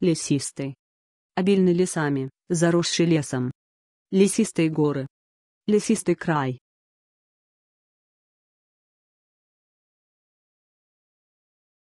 лесистый. Обильный лесами, заросший лесом. Лесистые горы. Лесистый край.